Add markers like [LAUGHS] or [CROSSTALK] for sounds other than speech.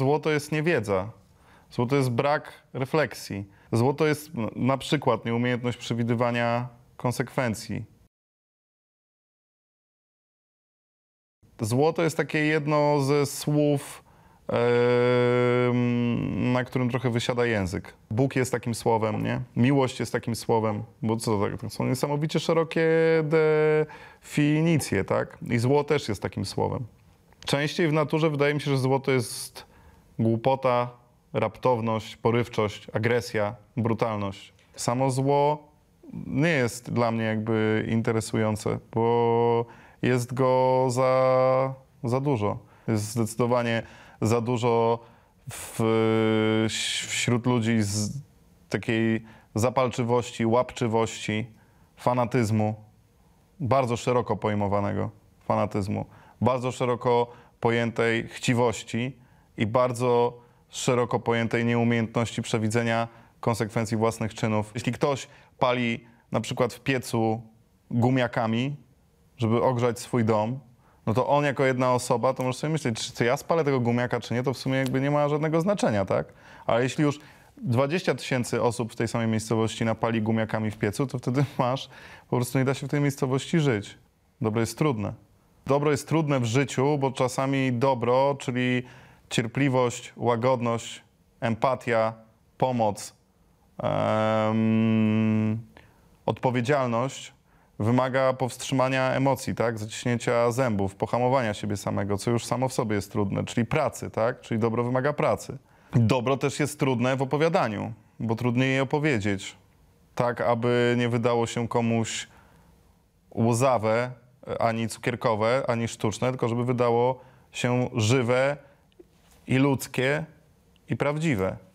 Złoto jest niewiedza. Złoto jest brak refleksji. Złoto jest na przykład nieumiejętność przewidywania konsekwencji. Złoto jest takie jedno ze słów, yy, na którym trochę wysiada język. Bóg jest takim słowem, nie? Miłość jest takim słowem, bo co, to tak, tak, są niesamowicie szerokie definicje, tak? I zło też jest takim słowem. Częściej w naturze wydaje mi się, że złoto jest głupota, raptowność, porywczość, agresja, brutalność. Samo zło nie jest dla mnie jakby interesujące, bo jest go za, za dużo. Jest zdecydowanie za dużo w, wśród ludzi z takiej zapalczywości, łapczywości, fanatyzmu, bardzo szeroko pojmowanego fanatyzmu, bardzo szeroko pojętej chciwości i bardzo szeroko pojętej nieumiejętności przewidzenia konsekwencji własnych czynów. Jeśli ktoś pali na przykład w piecu gumiakami, żeby ogrzać swój dom, no to on jako jedna osoba, to może sobie myśleć, czy ja spalę tego gumiaka, czy nie, to w sumie jakby nie ma żadnego znaczenia, tak? Ale jeśli już 20 tysięcy osób w tej samej miejscowości napali gumiakami w piecu, to wtedy [LAUGHS] masz, po prostu nie da się w tej miejscowości żyć. Dobro jest trudne. Dobro jest trudne w życiu, bo czasami dobro, czyli cierpliwość, łagodność, empatia, pomoc, um, odpowiedzialność wymaga powstrzymania emocji, tak? zaciśnięcia zębów, pohamowania siebie samego, co już samo w sobie jest trudne, czyli pracy, tak? czyli dobro wymaga pracy. Dobro też jest trudne w opowiadaniu, bo trudniej je opowiedzieć, tak aby nie wydało się komuś łzawe, e, ani cukierkowe, ani sztuczne, tylko żeby wydało się żywe, i ludzkie, i prawdziwe.